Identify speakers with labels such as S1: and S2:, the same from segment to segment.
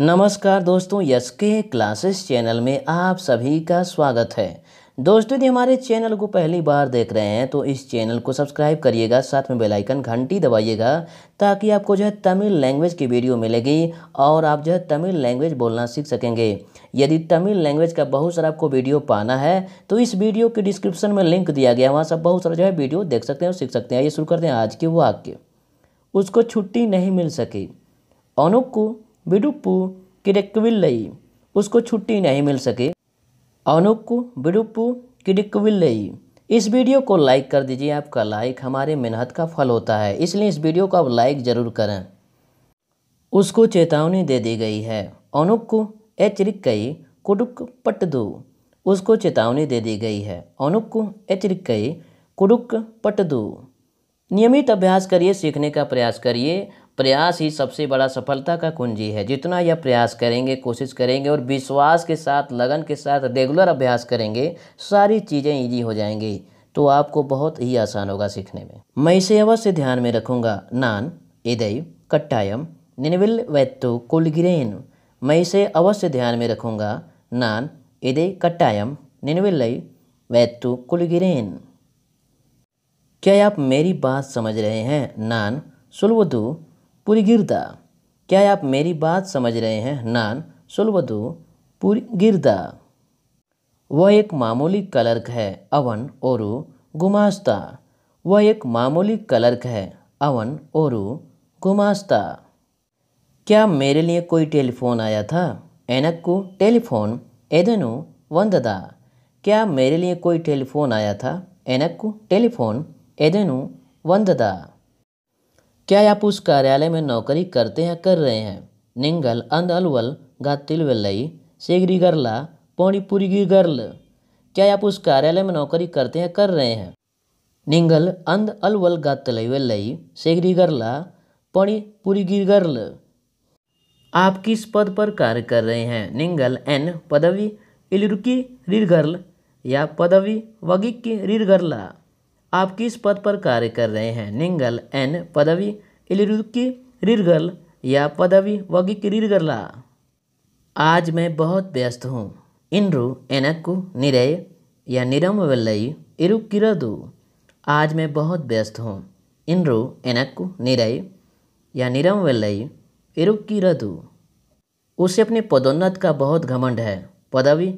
S1: नमस्कार दोस्तों यस के क्लासेस चैनल में आप सभी का स्वागत है दोस्तों यदि हमारे चैनल को पहली बार देख रहे हैं तो इस चैनल को सब्सक्राइब करिएगा साथ में बेल आइकन घंटी दबाइएगा ताकि आपको जो है तमिल लैंग्वेज की वीडियो मिलेगी और आप जो है तमिल लैंग्वेज बोलना सीख सकेंगे यदि तमिल लैंग्वेज का बहुत सारा आपको वीडियो पाना है तो इस वीडियो के डिस्क्रिप्शन में लिंक दिया गया वहाँ सब बहुत सारा जो है वीडियो देख सकते हैं और सीख सकते हैं ये शुरू करते हैं आज के वाक्य उसको छुट्टी नहीं मिल सकी अनुप को बिडुप्पू किडिक्विल्लई उसको छुट्टी नहीं मिल सके अनुक्कु बिडुप्पू किडिक्विल्लई इस वीडियो को लाइक कर दीजिए आपका लाइक हमारे मेहनत का फल होता है इसलिए इस वीडियो को आप लाइक ज़रूर करें उसको चेतावनी दे दी गई है अनुक्कु एचरिक्कई कुडुक पट्टदू उसको चेतावनी दे दी गई है अनुक्कु एचरिक्कई कुडुक पट्टदू नियमित अभ्यास करिए सीखने का प्रयास करिए प्रयास ही सबसे बड़ा सफलता का कुंजी है जितना यह प्रयास करेंगे कोशिश करेंगे और विश्वास के साथ लगन के साथ रेगुलर अभ्यास करेंगे सारी चीज़ें ईजी हो जाएंगी तो आपको बहुत ही आसान होगा सीखने में मैं इसे अवश्य ध्यान में रखूँगा नान इदय कट्टायम निनविल वैत्तु कुलगिरेन मैं इसे अवश्य ध्यान में रखूँगा नान इदय कट्टायम निनविल वैत्तु कुलगिरेन क्या आप मेरी बात समझ रहे हैं नान सुलवधु गिरदा क्या आप मेरी बात समझ रहे हैं नान सुलवधु गिरदा वह एक मामूली कलर्क है अवन ओरु गुमास्ता वह एक मामूली कलर्क है अवन ओरु गुमास्ता क्या मेरे लिए कोई टेलीफोन आया था को टेलीफोन एदनु वंददा क्या मेरे लिए कोई टेलीफोन आया था को टेलीफोन एदनु वंददा क्या आप उस कार्यालय में नौकरी करते हैं कर रहे हैं निंगल अंद अलवल सेगरी गरला पौड़ीपुरी गर्ल क्या आप उस कार्यालय में नौकरी करते हैं कर रहे हैं निंगल अंद अलवल गातलई गरला पौड़ीपुरी गर्ल आप किस पद पर कार्य कर रहे हैं निंगल एन पदवी इलुकी रीरगर्ल या पदवी वगिक रीरगरला आप किस पद पर कार्य कर रहे हैं निंगल एन पदवी इलिरुकी रिरगल या पदवी वगिक रिरगला आज मैं बहुत व्यस्त हूँ इनरु एनक्कु निरय या निरम वल्लई इरु किरदु आज मैं बहुत व्यस्त हूँ इनरु एनक्कु निरय या निरम इरु किरदु उसे अपने पदोन्नत का बहुत घमंड है पदवी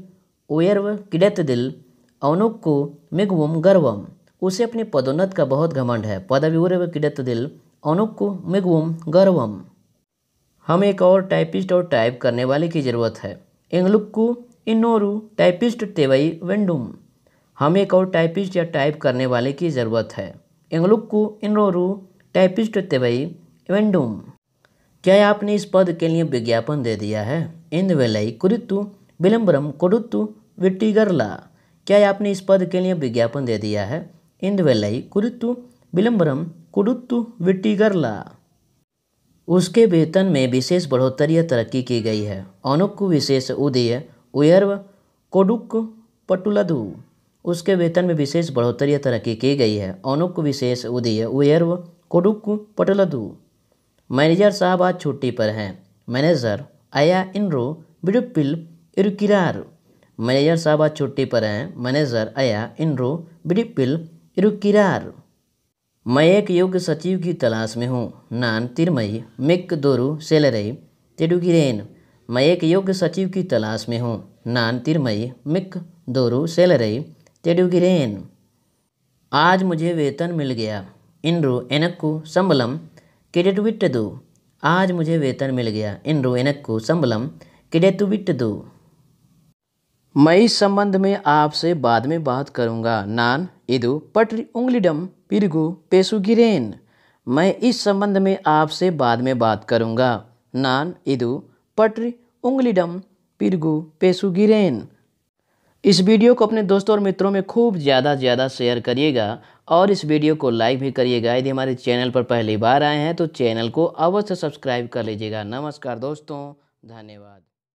S1: उयर्व किडत दिल अवनुक्कु मिगवम गर्वम उसे अपने पदोन्नत का बहुत घमंड है पदविवर दिल अनुप मिगवम गर्वम हमें एक और टाइपिस्ट और टाइप करने वाले की ज़रूरत है एंगलुक्कू इन्नोरु टाइपिस्ट तेवई वेंडुम हमें एक और टाइपिस्ट या टाइप करने वाले की ज़रूरत है एंगलुक्कू इन्नोरू टाइपिस्ट तेवई वेंडुम क्या आपने इस पद के लिए विज्ञापन दे दिया है इंद वेलई कुरित्तु विलंबरम कोडुत्तु विट्टीगरला क्या आपने इस पद के लिए विज्ञापन दे दिया है இந்துவெல்லை विलंबरम விளம்பரம் कुडुत्तु उसके वेतन में विशेष बढ़ोतरी तरक्की की गई है अनुक्कु विशेष उदय उयर्व कोडुक पटुलधु उसके वेतन में विशेष बढ़ोतरी तरक्की की गई है अनुक विशेष उदय उयर्व कोडुक पटुलधु मैनेजर साहब आज छुट्टी पर हैं मैनेजर आया इनरो बिडुपिल इरुकिरार मैनेजर साहब आज छुट्टी पर हैं मैनेजर आया इनरो बिडुपिल रुकिरार मैं एक योग्य सचिव की तलाश में हूँ नान तिरमई मिक दोरु सेलरई तेडुगिरेन मैं एक योग्य सचिव की तलाश में हूँ नान तिरमई मिक दोरु सेलरई तेडुगिरेन आज मुझे वेतन मिल गया इनरु एनक्कु संबलम किडेटु विट दो आज मुझे वेतन मिल गया इनरु एनक्कु संबलम किडेटु विट दो मैं इस संबंध में आपसे बाद में बात करूंगा नान इदु पटरी उंगलीडम पिरगु पेसुगिरेन मैं इस संबंध में आपसे बाद में बात करूंगा नान इदु पटरी उंगलीडम पिरगु पेसुगिरेन इस वीडियो को अपने दोस्तों और मित्रों में खूब ज़्यादा ज़्यादा शेयर करिएगा और इस वीडियो को लाइक भी करिएगा यदि हमारे चैनल पर पहली बार आए हैं तो चैनल को अवश्य सब्सक्राइब कर लीजिएगा नमस्कार दोस्तों धन्यवाद